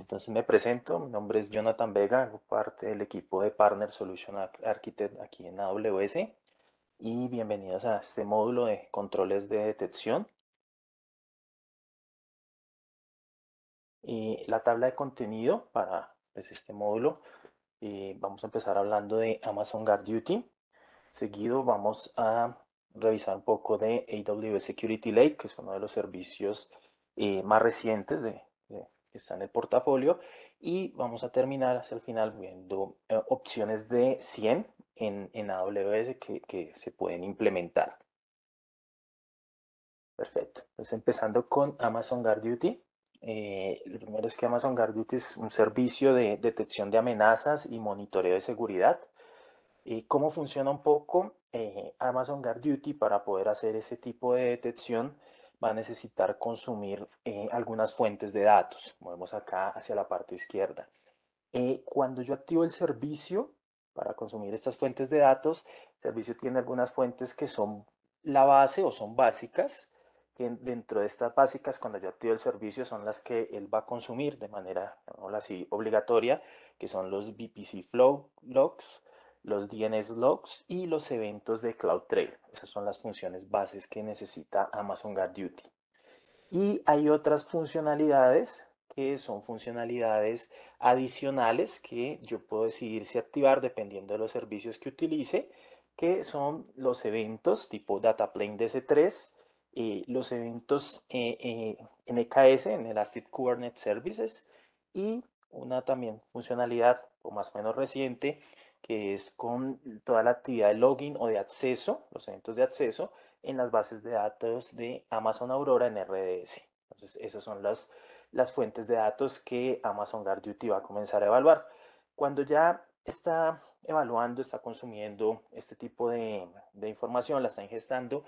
entonces me presento, mi nombre es Jonathan Vega, parte del equipo de Partner Solution Architect aquí en AWS y bienvenidos a este módulo de controles de detección. Y la tabla de contenido para pues, este módulo, eh, vamos a empezar hablando de Amazon Guard Duty. Seguido vamos a revisar un poco de AWS Security Lake, que es uno de los servicios eh, más recientes de, de que está en el portafolio y vamos a terminar hacia el final viendo eh, opciones de 100 en, en AWS que, que se pueden implementar. Perfecto. Pues empezando con Amazon Guard Duty. Eh, lo primero es que Amazon Guard Duty es un servicio de detección de amenazas y monitoreo de seguridad. y ¿Cómo funciona un poco eh, Amazon Guard Duty para poder hacer ese tipo de detección? va a necesitar consumir eh, algunas fuentes de datos. Movemos acá hacia la parte izquierda. Eh, cuando yo activo el servicio para consumir estas fuentes de datos, el servicio tiene algunas fuentes que son la base o son básicas. dentro de estas básicas, cuando yo activo el servicio, son las que él va a consumir de manera así, obligatoria, que son los VPC flow logs, los DNS logs y los eventos de CloudTrail. Esas son las funciones bases que necesita Amazon Guard Y hay otras funcionalidades que son funcionalidades adicionales que yo puedo decidir si activar dependiendo de los servicios que utilice, que son los eventos tipo Data Plane DC3, eh, los eventos eh, eh, NKS, en Elastic Kubernetes Services, y una también funcionalidad o más o menos reciente que es con toda la actividad de login o de acceso, los eventos de acceso en las bases de datos de Amazon Aurora en RDS. Entonces, esas son las, las fuentes de datos que Amazon Guard Duty va a comenzar a evaluar. Cuando ya está evaluando, está consumiendo este tipo de, de información, la está ingestando,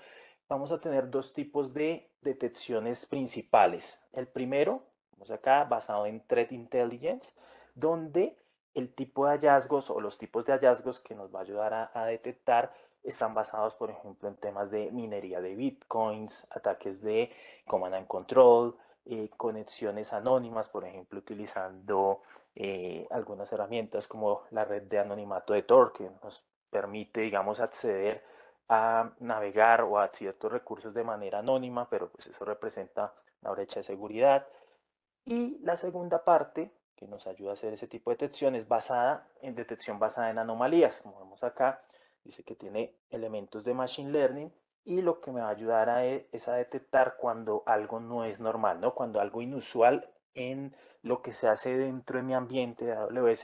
vamos a tener dos tipos de detecciones principales. El primero, vamos acá, basado en Threat Intelligence, donde el tipo de hallazgos o los tipos de hallazgos que nos va a ayudar a, detectar están basados, por ejemplo, en temas de minería de bitcoins, ataques de command and control, eh, conexiones anónimas, por ejemplo, utilizando eh, algunas herramientas como la red de anonimato de Tor, que nos permite, digamos, acceder a navegar o a ciertos recursos de manera anónima, pero pues eso representa una brecha de seguridad. Y la segunda parte que nos ayuda a hacer ese tipo de detección es basada en detección basada en anomalías. Como vemos acá, dice que tiene elementos de Machine Learning y lo que me va a ayudar e, es a detectar cuando algo no es normal, ¿no? cuando algo inusual en lo que se hace dentro de mi ambiente de AWS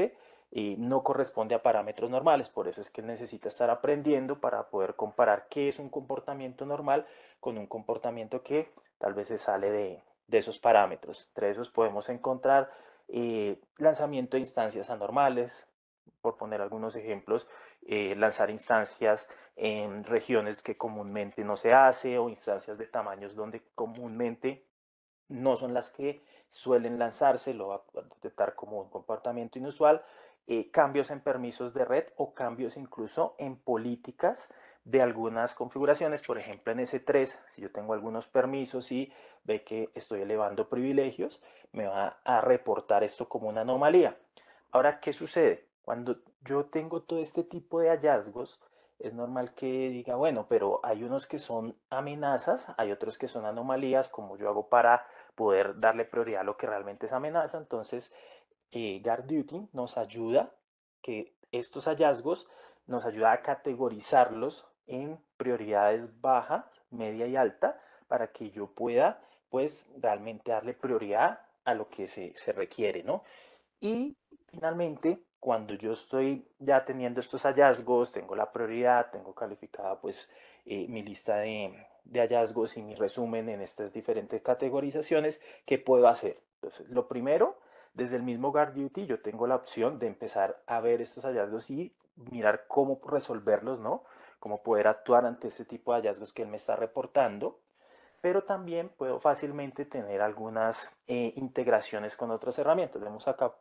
y eh, no corresponde a parámetros normales. Por eso es que necesita estar aprendiendo para poder comparar qué es un comportamiento normal con un comportamiento que tal vez se sale de, de esos parámetros. Entre esos podemos encontrar eh, lanzamiento de instancias anormales, por poner algunos ejemplos, eh, lanzar instancias en regiones que comúnmente no se hace o instancias de tamaños donde comúnmente no son las que suelen lanzarse, lo va a detectar como un comportamiento inusual, eh, cambios en permisos de red o cambios incluso en políticas de algunas configuraciones, por ejemplo en S3, si yo tengo algunos permisos y ve que estoy elevando privilegios, me va a reportar esto como una anomalía. Ahora, ¿qué sucede? Cuando yo tengo todo este tipo de hallazgos, es normal que diga, bueno, pero hay unos que son amenazas, hay otros que son anomalías, como yo hago para poder darle prioridad a lo que realmente es amenaza. Entonces, eh, Guard Duty nos ayuda que estos hallazgos nos ayuda a categorizarlos en prioridades baja, media y alta para que yo pueda pues realmente darle prioridad a lo que se, requiere, ¿no? Y finalmente, cuando yo estoy ya teniendo estos hallazgos, tengo la prioridad, tengo calificada pues eh, mi lista de, hallazgos y mi resumen en estas diferentes categorizaciones, ¿qué puedo hacer? Entonces, lo primero, desde el mismo Guard Duty yo tengo la opción de empezar a ver estos hallazgos y mirar cómo resolverlos, ¿no? Cómo poder actuar ante este tipo de hallazgos que él me está reportando pero también puedo fácilmente tener algunas eh, integraciones con otras herramientas. Vemos acá,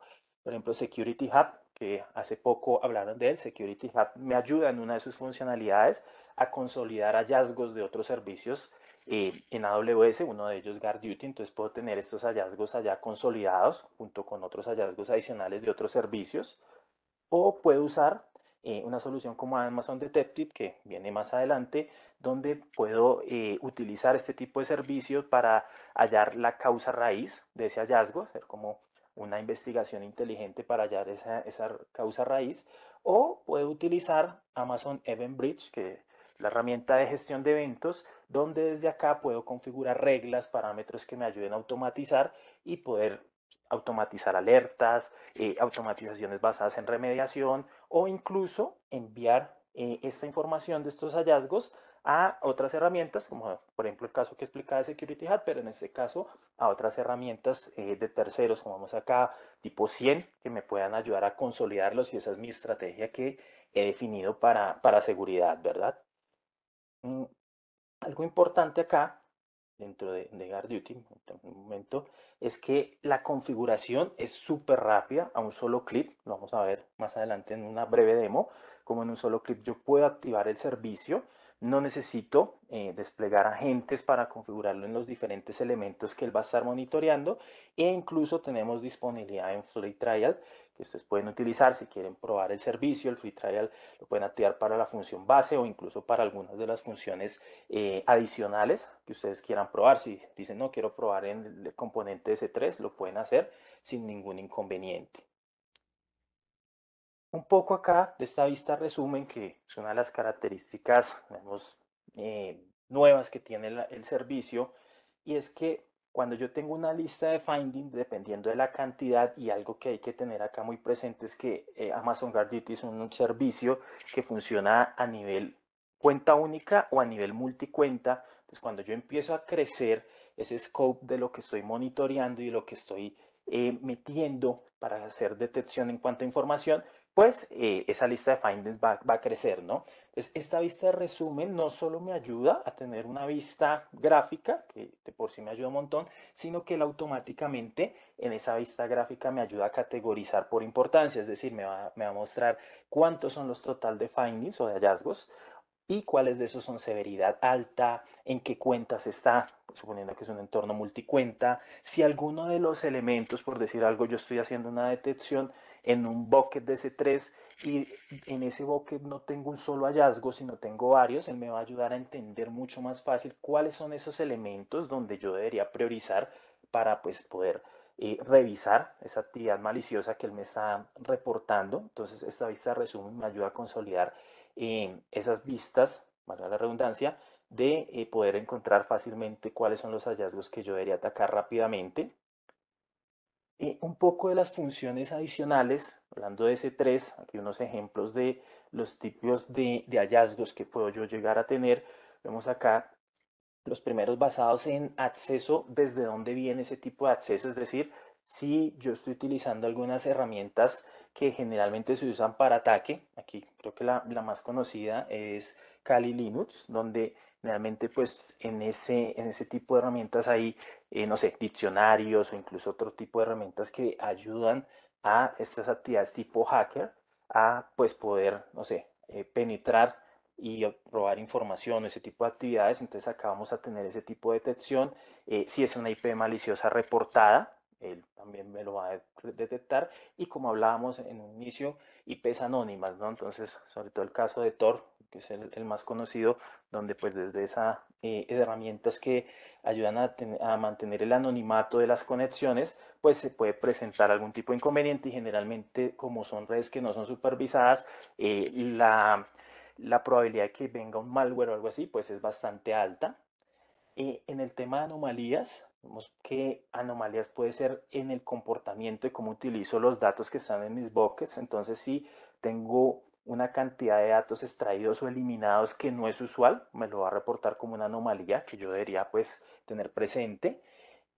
por ejemplo, Security Hub, que hace poco hablaron de él. Security Hub me ayuda en una de sus funcionalidades a consolidar hallazgos de otros servicios eh, en AWS, uno de ellos GuardDuty, entonces puedo tener estos hallazgos allá consolidados junto con otros hallazgos adicionales de otros servicios. O puedo usar eh, una solución como Amazon Detective, que viene más adelante, donde puedo eh, utilizar este tipo de servicios para hallar la causa raíz de ese hallazgo, hacer como una investigación inteligente para hallar esa, causa raíz, o puedo utilizar Amazon EventBridge, que la herramienta de gestión de eventos, donde desde acá puedo configurar reglas, parámetros que me ayuden a automatizar y poder automatizar alertas, eh, automatizaciones basadas en remediación o incluso enviar eh, esta información de estos hallazgos a otras herramientas, como por ejemplo el caso que explicaba de Security Hat, pero en este caso a otras herramientas eh, de terceros, como vamos acá, tipo 100, que me puedan ayudar a consolidarlos y esa es mi estrategia que he definido para, para seguridad, ¿verdad? Mm, algo importante acá dentro de, de un este momento, es que la configuración es súper rápida a un solo clip. Lo vamos a ver más adelante en una breve demo, como en un solo clip yo puedo activar el servicio no necesito eh, desplegar agentes para configurarlo en los diferentes elementos que él va a estar monitoreando e incluso tenemos disponibilidad en Free Trial que ustedes pueden utilizar si quieren probar el servicio. El Free Trial lo pueden activar para la función base o incluso para algunas de las funciones eh, adicionales que ustedes quieran probar. Si dicen no quiero probar en el componente S3, lo pueden hacer sin ningún inconveniente. Un poco acá de esta vista resumen, que es una de las características eh, nuevas que tiene el, servicio, y es que cuando yo tengo una lista de finding, dependiendo de la cantidad, y algo que hay que tener acá muy presente es que eh, Amazon Guardit es un, servicio que funciona a nivel cuenta única o a nivel multicuenta. Pues cuando yo empiezo a crecer ese scope de lo que estoy monitoreando y lo que estoy eh, metiendo para hacer detección en cuanto a información, pues eh, esa lista de findings va, a crecer, ¿no? Entonces, esta vista de resumen no solo me ayuda a tener una vista gráfica, que de por sí me ayuda un montón, sino que él automáticamente en esa vista gráfica me ayuda a categorizar por importancia, es decir, me va, me va a mostrar cuántos son los total de findings o de hallazgos y cuáles de esos son severidad alta, en qué cuentas está suponiendo que es un entorno multicuenta, si alguno de los elementos, por decir algo, yo estoy haciendo una detección en un bucket de s 3 y en ese bucket no tengo un solo hallazgo, sino tengo varios, él me va a ayudar a entender mucho más fácil cuáles son esos elementos donde yo debería priorizar para pues poder eh, revisar esa actividad maliciosa que él me está reportando. Entonces, esta vista resumen me ayuda a consolidar eh, esas vistas, valga la redundancia, de eh, poder encontrar fácilmente cuáles son los hallazgos que yo debería atacar rápidamente. y un poco de las funciones adicionales, hablando de S3, aquí unos ejemplos de los tipos de, de hallazgos que puedo yo llegar a tener. Vemos acá los primeros basados en acceso, desde dónde viene ese tipo de acceso, es decir, si yo estoy utilizando algunas herramientas que generalmente se usan para ataque, aquí creo que la, la más conocida es Kali Linux, donde Realmente, pues en ese, en ese tipo de herramientas hay, eh, no sé, diccionarios o incluso otro tipo de herramientas que ayudan a estas actividades tipo hacker a, pues, poder, no sé, eh, penetrar y robar información, ese tipo de actividades. Entonces, acabamos a tener ese tipo de detección. Eh, si es una IP maliciosa reportada, él también me lo va a detectar. Y como hablábamos en un inicio, IPs anónimas, ¿no? Entonces, sobre todo el caso de Tor, que es el, más conocido, donde pues desde esas eh, herramientas que ayudan a, mantener el anonimato de las conexiones, pues se puede presentar algún tipo de inconveniente y generalmente como son redes que no son supervisadas, eh, la, probabilidad de que venga un malware o algo así, pues es bastante alta. Eh, en el tema de anomalías, vemos que anomalías puede ser en el comportamiento y cómo utilizo los datos que están en mis buckets. Entonces, si tengo una cantidad de datos extraídos o eliminados que no es usual, me lo va a reportar como una anomalía que yo debería pues tener presente.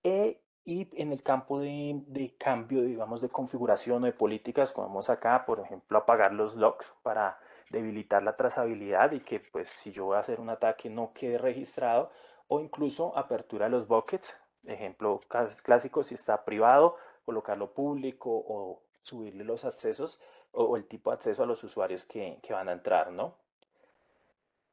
E, y en el campo de, de cambio, digamos, de configuración o de políticas, como vemos acá, por ejemplo, apagar los logs para debilitar la trazabilidad y que pues si yo voy a hacer un ataque no quede registrado o incluso apertura de los buckets, ejemplo clásico si está privado, colocarlo público o subirle los accesos o, el tipo de acceso a los usuarios que, que van a entrar, ¿no?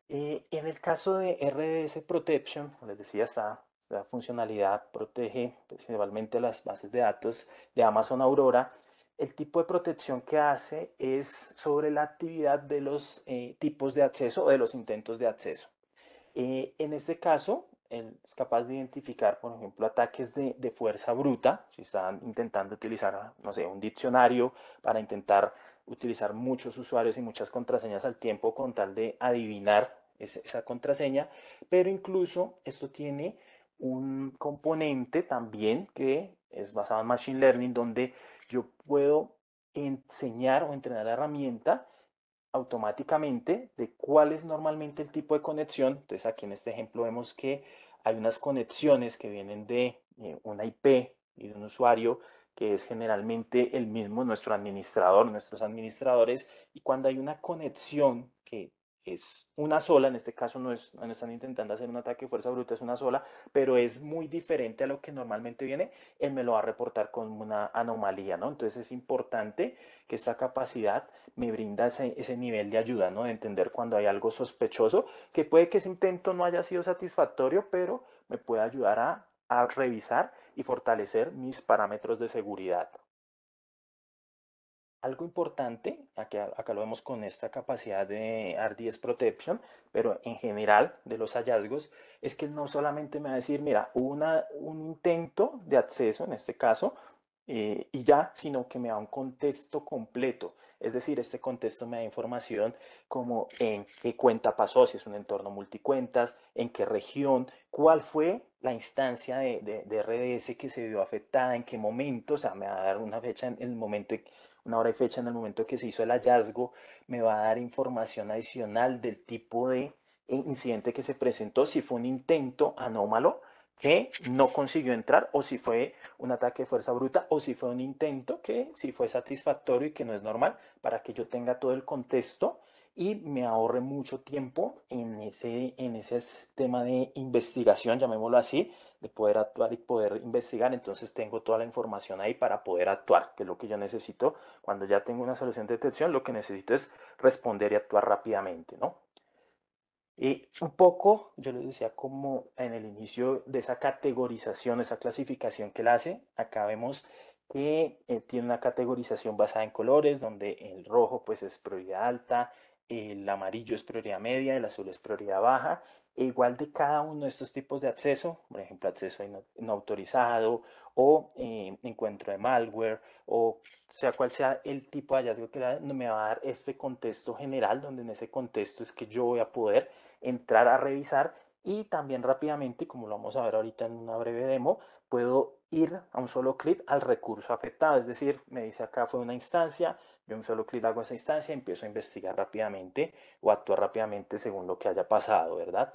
Eh, en el caso de RDS Protection, les decía, esta, esta funcionalidad protege principalmente las bases de datos de Amazon Aurora. El tipo de protección que hace es sobre la actividad de los eh, tipos de acceso o de los intentos de acceso. Eh, en este caso, es capaz de identificar, por ejemplo, ataques de, de fuerza bruta, si están intentando utilizar, no sé, un diccionario para intentar utilizar muchos usuarios y muchas contraseñas al tiempo con tal de adivinar esa contraseña, pero incluso esto tiene un componente también que es basado en Machine Learning, donde yo puedo enseñar o entrenar la herramienta automáticamente de cuál es normalmente el tipo de conexión. Entonces aquí en este ejemplo vemos que hay unas conexiones que vienen de eh, una IP y de un usuario que es generalmente el mismo nuestro administrador, nuestros administradores, y cuando hay una conexión que es una sola, en este caso no, están intentando hacer un ataque de fuerza bruta, es una sola, pero es muy diferente a lo que normalmente viene, él me lo va a reportar con una anomalía, ¿no? Entonces es importante que esa capacidad me brinda ese, nivel de ayuda, ¿no? De entender cuando hay algo sospechoso, que puede que ese intento no haya sido satisfactorio, pero me puede ayudar a, a revisar y fortalecer mis parámetros de seguridad. Algo importante, acá, acá, lo vemos con esta capacidad de RDS Protection, pero en general de los hallazgos, es que no solamente me va a decir, mira, hubo un intento de acceso, en este caso, eh, y ya, sino que me da un contexto completo. Es decir, este contexto me da información como en qué cuenta pasó, si es un entorno multicuentas, en qué región, cuál fue la instancia de, de, de RDS que se vio afectada, en qué momento, o sea, me va a dar una fecha en el momento, una hora y fecha en el momento que se hizo el hallazgo, me va a dar información adicional del tipo de eh, incidente que se presentó, si fue un intento anómalo, que no consiguió entrar o si fue un ataque de fuerza bruta o si fue un intento que si fue satisfactorio y que no es normal para que yo tenga todo el contexto y me ahorre mucho tiempo en ese, en ese tema de investigación, llamémoslo así, de poder actuar y poder investigar. Entonces tengo toda la información ahí para poder actuar, que es lo que yo necesito. Cuando ya tengo una solución de detección, lo que necesito es responder y actuar rápidamente, ¿no? Y un poco, yo les decía como en el inicio de esa categorización, esa clasificación que él hace, acá vemos que tiene una categorización basada en colores, donde el rojo pues es prioridad alta, el amarillo es prioridad media, el azul es prioridad baja igual de cada uno de estos tipos de acceso, por ejemplo, acceso no, autorizado o eh, encuentro de malware o sea cual sea el tipo de hallazgo que me va a dar este contexto general, donde en ese contexto es que yo voy a poder entrar a revisar y también rápidamente, como lo vamos a ver ahorita en una breve demo, puedo ir a un solo clic al recurso afectado, es decir, me dice acá fue una instancia, yo un solo clic hago esa instancia y empiezo a investigar rápidamente o actuar rápidamente según lo que haya pasado, ¿verdad?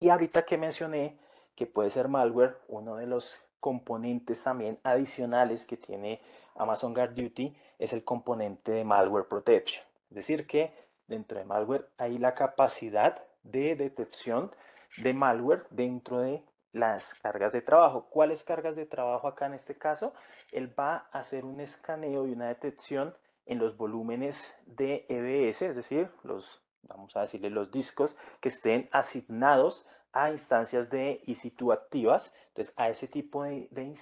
Y ahorita que mencioné que puede ser malware, uno de los componentes también adicionales que tiene Amazon Guard Duty es el componente de malware protection. Es decir, que dentro de malware hay la capacidad de detección de malware dentro de las cargas de trabajo. ¿Cuáles cargas de trabajo acá en este caso? Él va a hacer un escaneo y una detección en los volúmenes de EBS, es decir, los, vamos a decirle, los discos que estén asignados a instancias de ec activas. Entonces, a ese tipo de, de,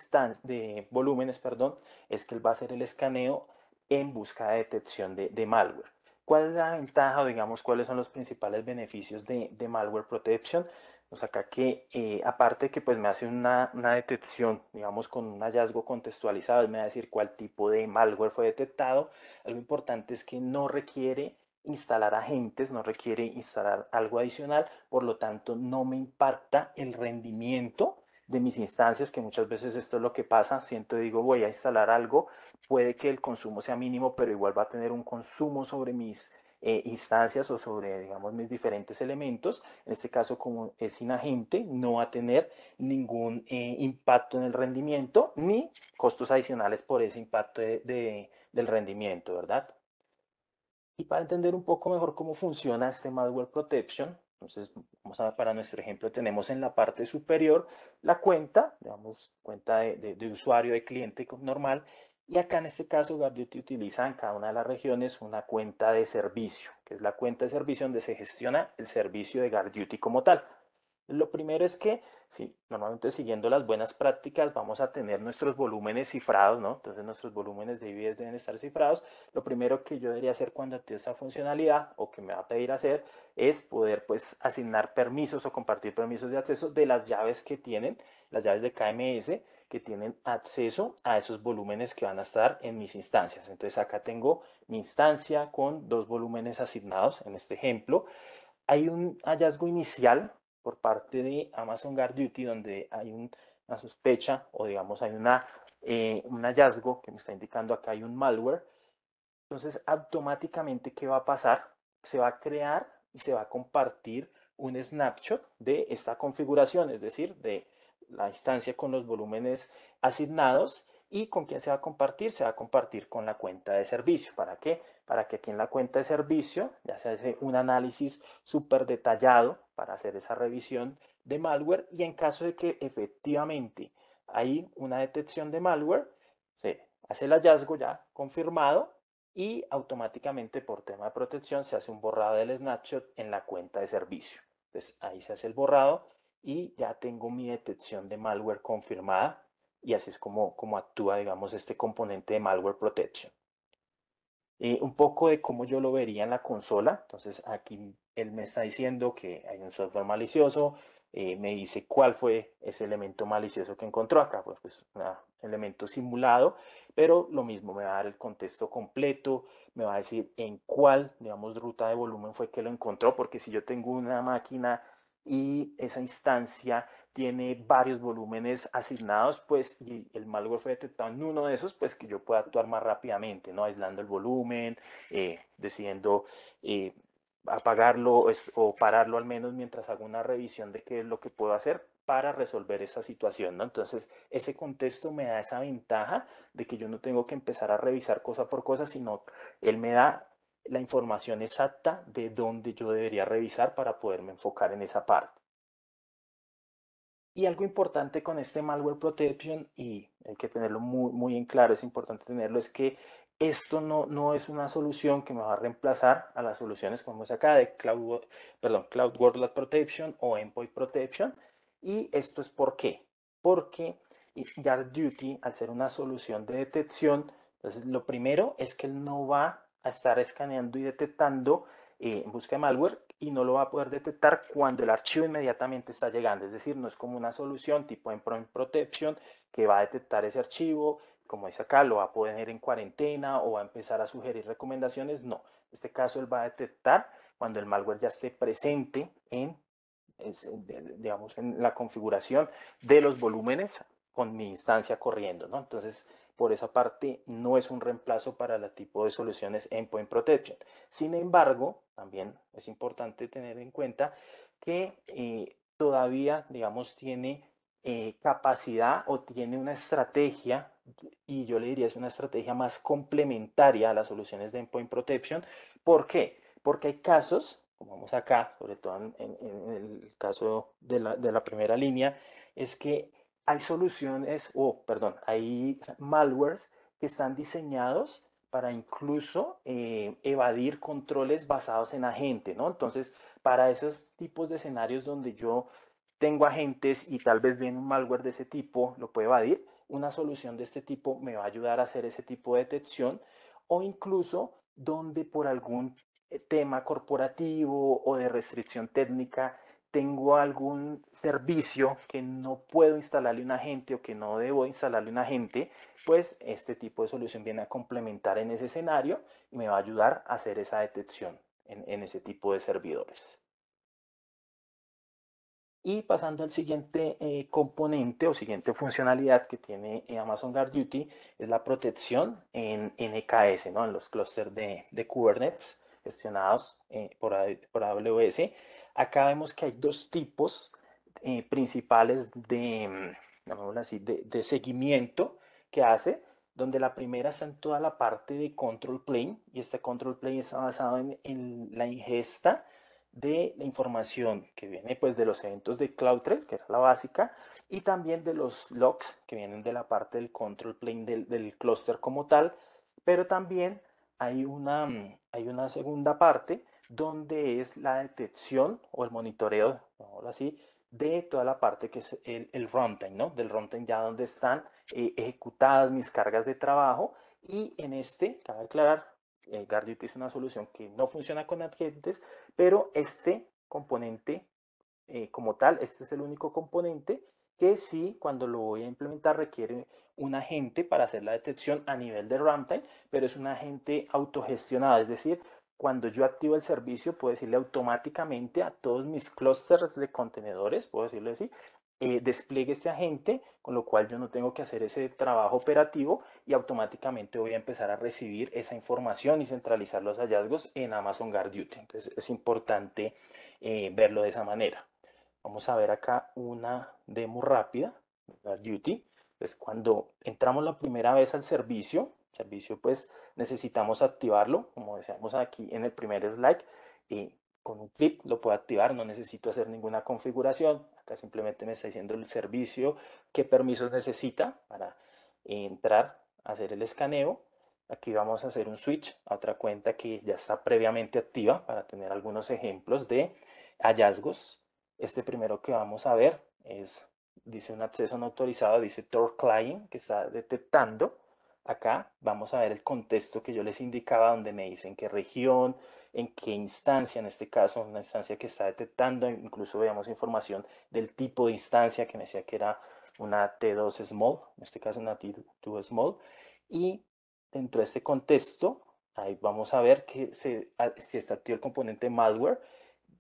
de volúmenes, perdón, es que él va a hacer el escaneo en busca de detección de, de malware. ¿Cuál es la ventaja, digamos, cuáles son los principales beneficios de, de Malware Protection? O sea, acá que, eh, aparte que pues me hace una, detección, digamos, con un hallazgo contextualizado, me va a decir cuál tipo de malware fue detectado. Algo importante es que no requiere instalar agentes, no requiere instalar algo adicional, por lo tanto no me impacta el rendimiento de mis instancias, que muchas veces esto es lo que pasa, siento digo voy a instalar algo, puede que el consumo sea mínimo, pero igual va a tener un consumo sobre mis eh, instancias o sobre, digamos, mis diferentes elementos. En este caso, como es sin agente, no va a tener ningún eh, impacto en el rendimiento ni costos adicionales por ese impacto de, del rendimiento, ¿verdad? Y para entender un poco mejor cómo funciona este malware protection, entonces, vamos a ver, para nuestro ejemplo tenemos en la parte superior la cuenta, digamos, cuenta de, de usuario, de cliente normal, y acá en este caso, GuardDuty utiliza en cada una de las regiones una cuenta de servicio, que es la cuenta de servicio donde se gestiona el servicio de GuardDuty como tal. Lo primero es que, sí, normalmente siguiendo las buenas prácticas, vamos a tener nuestros volúmenes cifrados, ¿no? Entonces nuestros volúmenes de IBS deben estar cifrados. Lo primero que yo debería hacer cuando active esa funcionalidad o que me va a pedir hacer es poder, pues, asignar permisos o compartir permisos de acceso de las llaves que tienen, las llaves de KMS, que tienen acceso a esos volúmenes que van a estar en mis instancias. Entonces acá tengo mi instancia con dos volúmenes asignados en este ejemplo. Hay un hallazgo inicial por parte de Amazon Guard Duty donde hay una sospecha o digamos hay una, eh, un hallazgo que me está indicando acá hay un malware. Entonces automáticamente ¿qué va a pasar? Se va a crear y se va a compartir un snapshot de esta configuración, es decir, de la instancia con los volúmenes asignados y con quién se va a compartir. Se va a compartir con la cuenta de servicio. ¿Para qué? Para que aquí en la cuenta de servicio ya se hace un análisis súper detallado para hacer esa revisión de malware y en caso de que efectivamente hay una detección de malware, se hace el hallazgo ya confirmado y automáticamente por tema de protección se hace un borrado del snapshot en la cuenta de servicio. Entonces ahí se hace el borrado y ya tengo mi detección de malware confirmada y así es como, como actúa, digamos, este componente de malware protection. Eh, un poco de cómo yo lo vería en la consola. Entonces aquí él me está diciendo que hay un software malicioso, eh, me dice cuál fue ese elemento malicioso que encontró acá, pues, pues un elemento simulado, pero lo mismo me va a dar el contexto completo, me va a decir en cuál, digamos, ruta de volumen fue que lo encontró, porque si yo tengo una máquina y esa instancia tiene varios volúmenes asignados, pues, y el malware fue detectado en uno de esos, pues que yo pueda actuar más rápidamente, ¿no? Aislando el volumen, eh, decidiendo eh, apagarlo o pararlo al menos mientras hago una revisión de qué es lo que puedo hacer para resolver esa situación, ¿no? Entonces, ese contexto me da esa ventaja de que yo no tengo que empezar a revisar cosa por cosa, sino él me da la información exacta de dónde yo debería revisar para poderme enfocar en esa parte. Y algo importante con este malware protection, y hay que tenerlo muy, muy en claro, es importante tenerlo, es que esto no, no es una solución que me va a reemplazar a las soluciones como es acá de Cloud, perdón, Cloud Protection o Endpoint Protection. Y esto es por qué. Porque Guard Duty, al ser una solución de detección, lo primero es que él no va estar escaneando y detectando eh, en busca de malware y no lo va a poder detectar cuando el archivo inmediatamente está llegando. Es decir, no es como una solución tipo en Protection que va a detectar ese archivo, como dice acá, lo va a poner en cuarentena o va a empezar a sugerir recomendaciones. No, en este caso él va a detectar cuando el malware ya esté presente en, digamos, en la configuración de los volúmenes con mi instancia corriendo, ¿no? Entonces, por esa parte no es un reemplazo para el tipo de soluciones Endpoint Protection. Sin embargo, también es importante tener en cuenta que eh, todavía, digamos, tiene eh, capacidad o tiene una estrategia, y yo le diría es una estrategia más complementaria a las soluciones de Endpoint Protection. ¿Por qué? Porque hay casos, como vamos acá, sobre todo en, el caso de la primera línea, es que hay soluciones, o perdón, hay malwares que están diseñados para incluso eh, evadir controles basados en agente, ¿no? Entonces, para esos tipos de escenarios donde yo tengo agentes y tal vez viene un malware de ese tipo, lo puedo evadir, una solución de este tipo me va a ayudar a hacer ese tipo de detección o incluso donde por algún eh, tema corporativo o de restricción técnica tengo algún servicio que no puedo instalarle un agente o que no debo instalarle un agente, pues este tipo de solución viene a complementar en ese escenario y me va a ayudar a hacer esa detección en, ese tipo de servidores. Y pasando al siguiente eh, componente o siguiente funcionalidad que tiene eh, Amazon Guard Duty es la protección en NKS, ¿no? en los clústeres de, de, Kubernetes gestionados eh, por, por AWS. Acá vemos que hay dos tipos eh, principales de, mm, así, de, seguimiento que hace, donde la primera está en toda la parte de control plane y este control plane está basado en, la ingesta de la información que viene pues de los eventos de CloudTrail, que era la básica, y también de los logs que vienen de la parte del control plane del, clúster como tal, pero también hay una, mm, hay una segunda parte donde es la detección o el monitoreo, ahora así de toda la parte que es el, runtime, ¿no? Del runtime ya donde están eh, ejecutadas mis cargas de trabajo y en este, para aclarar, eh, es una solución que no funciona con agentes, pero este componente eh, como tal, este es el único componente que sí, cuando lo voy a implementar requiere un agente para hacer la detección a nivel de runtime, pero es un agente autogestionado, es decir, cuando yo activo el servicio, puedo decirle automáticamente a todos mis clusters de contenedores, puedo decirle así, eh, despliegue este agente, con lo cual yo no tengo que hacer ese trabajo operativo y automáticamente voy a empezar a recibir esa información y centralizar los hallazgos en Amazon GuardDuty. Entonces es importante eh, verlo de esa manera. Vamos a ver acá una demo rápida, de Duty. Entonces pues cuando entramos la primera vez al servicio, servicio pues necesitamos activarlo, como decíamos aquí en el primer slide, y con un clic lo puedo activar, no necesito hacer ninguna configuración. Acá simplemente me está diciendo el servicio, qué permisos necesita para entrar, a hacer el escaneo. Aquí vamos a hacer un switch a otra cuenta que ya está previamente activa para tener algunos ejemplos de hallazgos. Este primero que vamos a ver es, dice un acceso no autorizado, dice Tor Client, que está detectando Acá vamos a ver el contexto que yo les indicaba, donde me dicen qué región, en qué instancia, en este caso, una instancia que está detectando, incluso veamos información del tipo de instancia que me decía que era una T2 small, en este caso una T2 small, y dentro de este contexto, ahí vamos a ver que se, ah, se está el componente malware,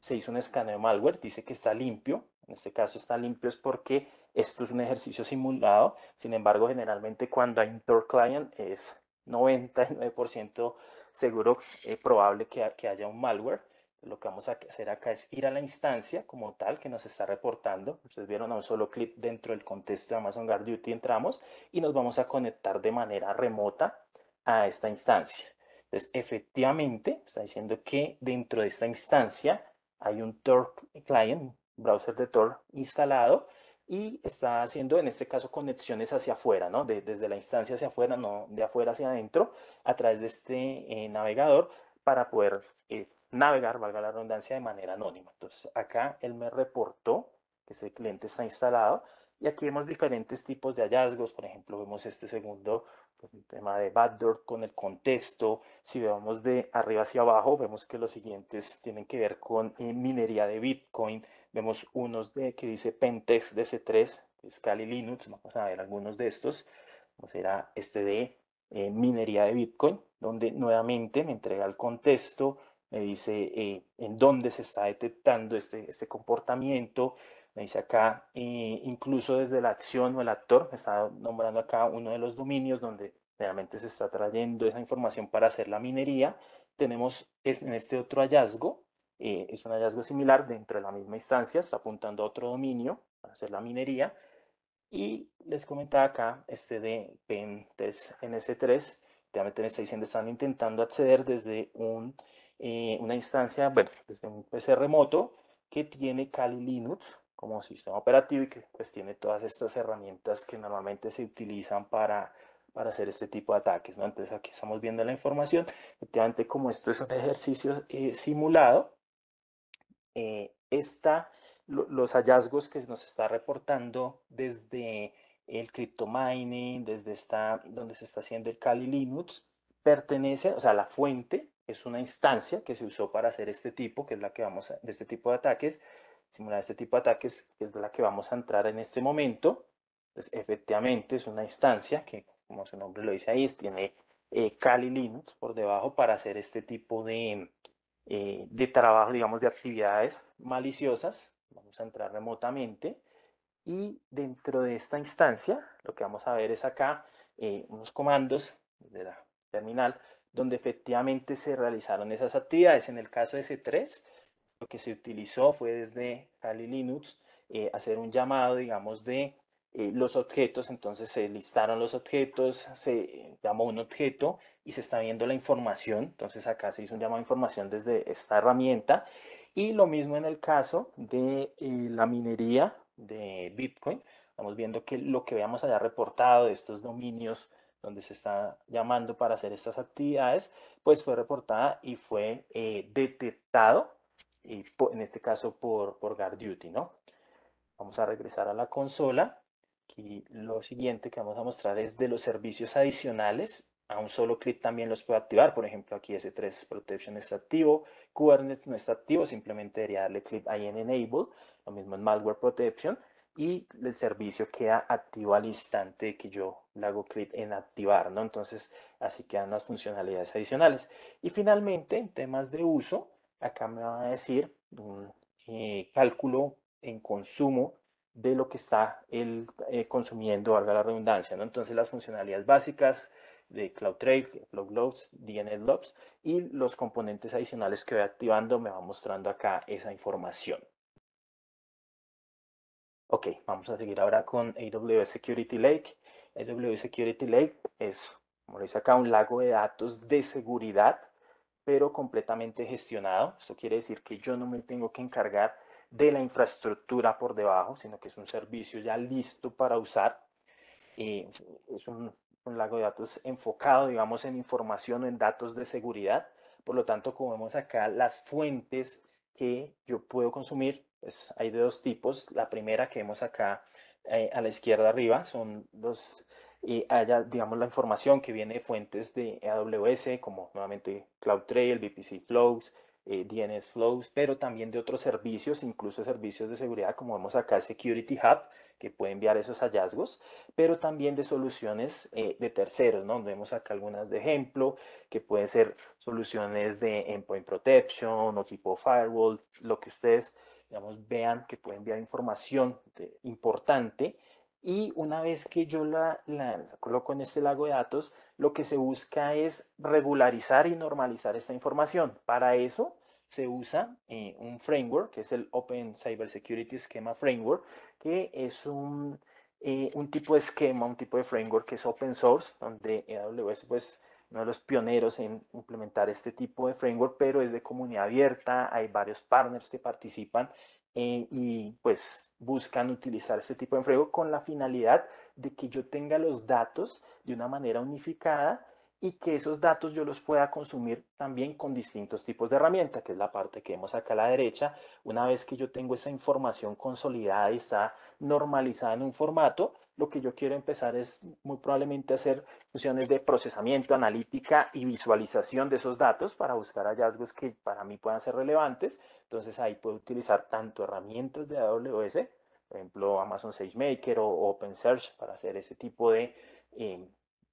se hizo un escaneo malware, dice que está limpio, en este caso está limpio es porque esto es un ejercicio simulado, sin embargo generalmente cuando hay un Tor client es 99% seguro eh, probable que, haya un malware. Lo que vamos a hacer acá es ir a la instancia como tal que nos está reportando. Ustedes vieron a un solo clic dentro del contexto de Amazon Guard Duty entramos y nos vamos a conectar de manera remota a esta instancia. Entonces, efectivamente, está diciendo que dentro de esta instancia hay un Tor client, browser de Tor instalado y está haciendo en este caso conexiones hacia afuera, ¿no? desde la instancia hacia afuera, no de afuera hacia adentro, a través de este eh, navegador para poder eh, navegar, valga la redundancia, de manera anónima. Entonces acá él me reportó que ese cliente está instalado y aquí vemos diferentes tipos de hallazgos, por ejemplo, vemos este segundo pues, el tema de backdoor con el contexto. Si vemos de arriba hacia abajo, vemos que los siguientes tienen que ver con eh, minería de Bitcoin. Vemos unos de que dice Pentex DC3, que Linux. Vamos a ver algunos de estos. Vamos a, este de eh, minería de Bitcoin, donde nuevamente me entrega el contexto, me dice eh, en dónde se está detectando este, este comportamiento me dice acá, e incluso desde la acción o el actor, me está nombrando acá uno de los dominios donde realmente se está trayendo esa información para hacer la minería. Tenemos en este otro hallazgo, eh, es un hallazgo similar dentro de la misma instancia, está apuntando a otro dominio para hacer la minería. Y les comentaba acá este de Pentes NS3, realmente me está diciendo, están intentando acceder desde un, eh, una instancia, bueno, desde un PC remoto que tiene Kali Linux como sistema operativo y que pues tiene todas estas herramientas que normalmente se utilizan para, para hacer este tipo de ataques. ¿no? Entonces aquí estamos viendo la información. Efectivamente, como esto es un ejercicio eh, simulado, eh, los hallazgos que nos está reportando desde el cryptomining, desde esta, donde se está haciendo el Kali Linux, pertenece, o sea, la fuente es una instancia que se usó para hacer este tipo, que es la que vamos a, de este tipo de ataques, simular este tipo de ataques, que es la que vamos a entrar en este momento. efectivamente, es una instancia que, como su nombre lo dice ahí, tiene eh, Kali Linux por debajo para hacer este tipo de, eh, de trabajo, digamos, de actividades maliciosas. Vamos a entrar remotamente. Y dentro de esta instancia, lo que vamos a ver es acá eh, unos comandos de la terminal donde efectivamente se realizaron esas actividades. En el caso de C3, lo que se utilizó fue desde Kali Linux eh, hacer un llamado, digamos, de eh, los objetos. Entonces se listaron los objetos, se llamó un objeto y se está viendo la información. Entonces acá se hizo un llamado de información desde esta herramienta. Y lo mismo en el caso de eh, la minería de Bitcoin. Estamos viendo que lo que veamos allá reportado de estos dominios donde se está llamando para hacer estas actividades, pues fue reportada y fue detectado y en este caso por, por guard duty, ¿no? Vamos a regresar a la consola. y lo siguiente que vamos a mostrar es de los servicios adicionales. A un solo clic también los puedo activar. Por ejemplo, aquí S3 Protection está activo, Kubernetes no está activo, simplemente debería darle clic ahí en Enable. Lo mismo en Malware Protection. Y el servicio queda activo al instante que yo le hago clic en activar, ¿no? Entonces, así quedan las funcionalidades adicionales. Y finalmente, en temas de uso, acá me va a decir un eh, cálculo en consumo de lo que está él eh, consumiendo, valga la redundancia. Entonces las funcionalidades básicas de CloudTrail, DNS Loops, y los componentes adicionales que voy activando me va mostrando acá esa información. Ok, vamos a seguir ahora con AWS Security Lake. AWS Security Lake es, como lo acá, un lago de datos de seguridad pero completamente gestionado. Esto quiere decir que yo no me tengo que encargar de la infraestructura por debajo, sino que es un servicio ya listo para usar. Eh, es un, lago de datos enfocado, digamos, en información o en datos de seguridad. Por lo tanto, como vemos acá, las fuentes que yo puedo consumir, pues hay de dos tipos. La primera que vemos acá eh, a la izquierda arriba son los y haya, digamos, la información que viene de fuentes de AWS, como nuevamente CloudTrail, VPC Flows, eh, DNS Flows, pero también de otros servicios, incluso servicios de seguridad, como vemos acá, Security Hub, que puede enviar esos hallazgos, pero también de soluciones eh, de terceros, ¿no? Vemos acá algunas de ejemplo, que pueden ser soluciones de Endpoint Protection o tipo Firewall, lo que ustedes, digamos, vean que puede enviar información importante y una vez que yo la, la, coloco en este lago de datos, lo que se busca es regularizar y normalizar esta información. Para eso se usa eh, un framework, que es el Open Cyber Security Schema Framework, que es un, eh, un tipo de esquema, un tipo de framework que es open source, donde AWS pues uno de los pioneros en implementar este tipo de framework, pero es de comunidad abierta, hay varios partners que participan eh, y pues buscan utilizar este tipo de enfrío con la finalidad de que yo tenga los datos de una manera unificada y que esos datos yo los pueda consumir también con distintos tipos de herramientas, que es la parte que vemos acá a la derecha. Una vez que yo tengo esa información consolidada y está normalizada en un formato, lo que yo quiero empezar es muy probablemente hacer funciones de procesamiento, analítica y visualización de esos datos para buscar hallazgos que para mí puedan ser relevantes. Entonces ahí puedo utilizar tanto herramientas de AWS, por ejemplo Amazon SageMaker o OpenSearch para hacer ese tipo de eh,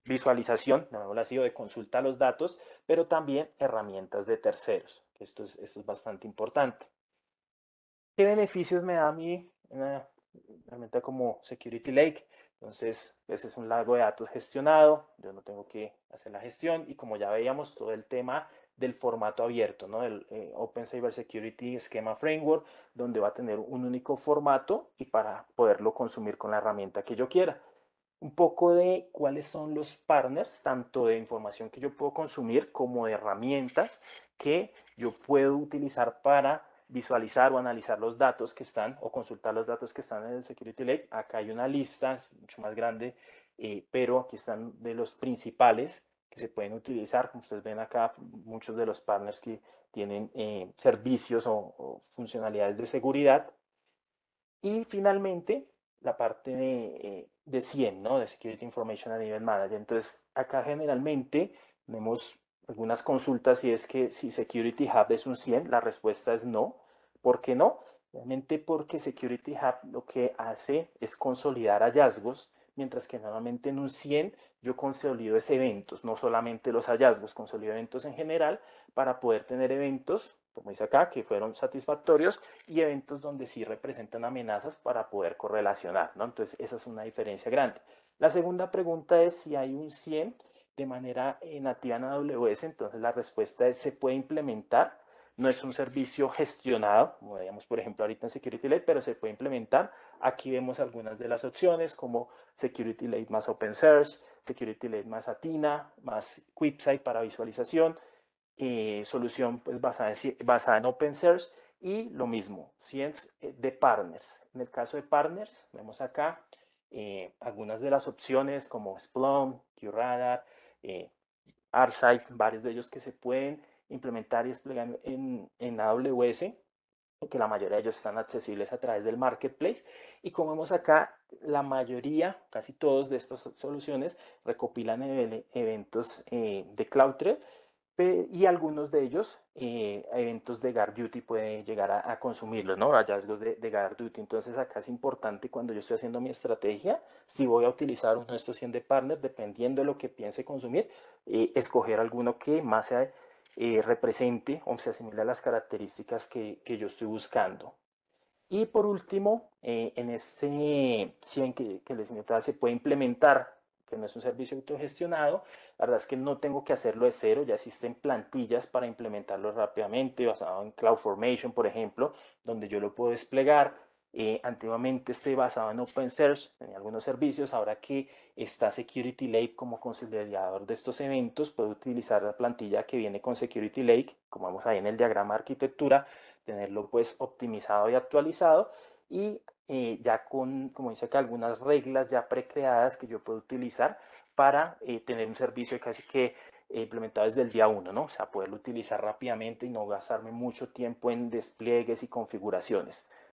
visualización, ha sido de consulta a los datos, pero también herramientas de terceros. Esto es, esto es bastante importante. ¿Qué beneficios me da a mí una herramienta como Security Lake? Entonces, este es un largo de datos gestionado, yo no tengo que hacer la gestión y como ya veíamos, todo el tema del formato abierto, ¿no? del eh, Open Cyber Security Schema Framework, donde va a tener un único formato y para poderlo consumir con la herramienta que yo quiera un poco de cuáles son los partners, tanto de información que yo puedo consumir como de herramientas que yo puedo utilizar para visualizar o analizar los datos que están o consultar los datos que están en el Security Lake. Acá hay una lista, es mucho más grande, eh, pero aquí están de los principales que se pueden utilizar. Como ustedes ven acá, muchos de los partners que tienen eh, servicios o, funcionalidades de seguridad. Y finalmente, la parte de eh, de 100, ¿no? De Security Information a nivel Manager. Entonces, acá generalmente tenemos algunas consultas y es que si Security Hub es un 100, la respuesta es no. ¿Por qué no? Realmente porque Security Hub lo que hace es consolidar hallazgos, mientras que normalmente en un 100 yo consolido es eventos, no solamente los hallazgos, consolido eventos en general para poder tener eventos como dice acá, que fueron satisfactorios y eventos donde sí representan amenazas para poder correlacionar, ¿no? Entonces, esa es una diferencia grande. La segunda pregunta es si hay un 100 de manera nativa en AWS, entonces la respuesta es se puede implementar, no es un servicio gestionado, como veíamos por ejemplo ahorita en Security Lake, pero se puede implementar. Aquí vemos algunas de las opciones como Security Lake más OpenSearch, Security Lake más Atina, más QuickSight para visualización, eh, solución pues basada en, basada en open source y lo mismo, Science eh, de partners. En el caso de partners, vemos acá eh, algunas de las opciones como Splunk, QRadar, eh, varios de ellos que se pueden implementar y desplegar en, en AWS que la mayoría de ellos están accesibles a través del marketplace. Y como vemos acá, la mayoría, casi todos de estas soluciones recopilan e-, eventos de CloudTrail y algunos de ellos, eh, eventos de guard duty pueden llegar a, consumirlos, ¿no? Hallazgos de, de, guard duty. Entonces acá es importante cuando yo estoy haciendo mi estrategia, si voy a utilizar uno de estos 100 de partners, dependiendo de lo que piense consumir, eh, escoger alguno que más se eh, represente o se asimile a las características que, yo estoy buscando. Y por último, en ese 100 que, les meto, se puede implementar que no es un servicio autogestionado, la verdad es que no tengo que hacerlo de cero, ya existen plantillas para implementarlo rápidamente, basado en CloudFormation, por ejemplo, donde yo lo puedo desplegar. Eh, antiguamente se basaba en OpenSearch, en algunos servicios, ahora que está Security Lake como consolidador de estos eventos, puedo utilizar la plantilla que viene con Security Lake, como vemos ahí en el diagrama de arquitectura, tenerlo pues optimizado y actualizado y eh, ya con, como dice acá, algunas reglas ya precreadas que yo puedo utilizar para eh, tener un servicio casi que eh, implementado desde el día uno, ¿no? O sea, poderlo utilizar rápidamente y no gastarme mucho tiempo en despliegues y configuraciones.